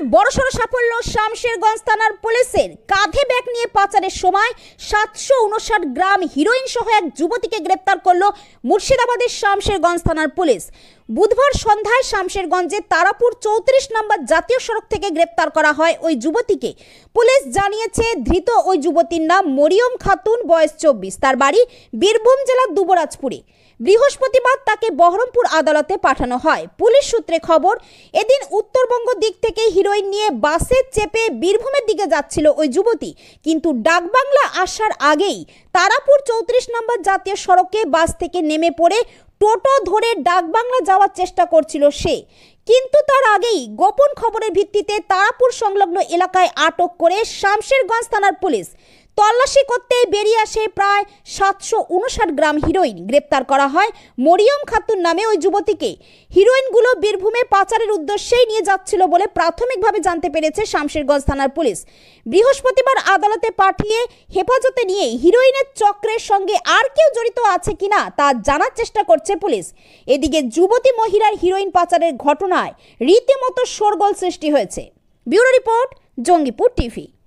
পাচারের বড়সড় সাফল্য শামশেরগঞ্জ থানার পুলিশের কাঁধে ব্যাগ নিয়ে পাচারের সময় সাতশো উনষাট গ্রাম হিরোইন সহ এক যুবতীকে গ্রেপ্তার করল মুর্শিদাবাদের শামশেরগঞ্জ থানার পুলিশ বুধবার সন্ধ্যায় শামশেরগঞ্জে তারাপুর চৌত্রিশ নম্বর জাতীয় সড়ক থেকে গ্রেপ্তার করা হয় ওই যুবতীকে পুলিশ জানিয়েছে ধৃত ওই যুবতীর নাম মরিয়ম খাতুন বয়স চব্বিশ তার বাড়ি বীরভূম জেলার দুবরাজপুরে বৃহস্পতিবার তাকে বহরমপুর আদালতে পাঠানো হয় পুলিশ সূত্রে খবর এদিন উত্তরবঙ্গ থেকে হিরোইন নিয়ে বাসে চেপে বীরভূমের দিকে যাচ্ছিল ওই যুবতী কিন্তু ডাকবাংলা আসার আগেই তারাপুর চৌত্রিশ নম্বর জাতীয় সড়কে বাস থেকে নেমে পড়ে টোটো ধরে ডাকবাংলা যাওয়ার চেষ্টা করছিল সে কিন্তু তার আগেই গোপন খবরের ভিত্তিতে তারাপুর সংলগ্ন এলাকায় আটক করে শামশেরগঞ্জ থানার পুলিশ তল্লাশি করতেই বেরিয়ে আসে প্রায় সাতশো উনষাট গ্রাম হিরোইন গ্রেপ্তার করা হয় মরিয়ম খাতুন নামে ওই যুবতীকে হিরোইনগুলো বীরভূমে পাচারের উদ্দেশ্যেই নিয়ে যাচ্ছিল বলে প্রাথমিকভাবে জানতে পেরেছে শামশেরগঞ্জ থানার পুলিশ বৃহস্পতিবার আদালতে পাঠিয়ে হেফাজতে নিয়ে হিরোইনের চক্রের সঙ্গে আর কেউ জড়িত আছে কিনা তা জানার চেষ্টা করছে পুলিশ এদিকে যুবতী মহিলার হিরোইন পাচারের ঘটনায় রীতিমতো শোরগোল সৃষ্টি হয়েছে ব্যুরো রিপোর্ট জঙ্গিপুর টিভি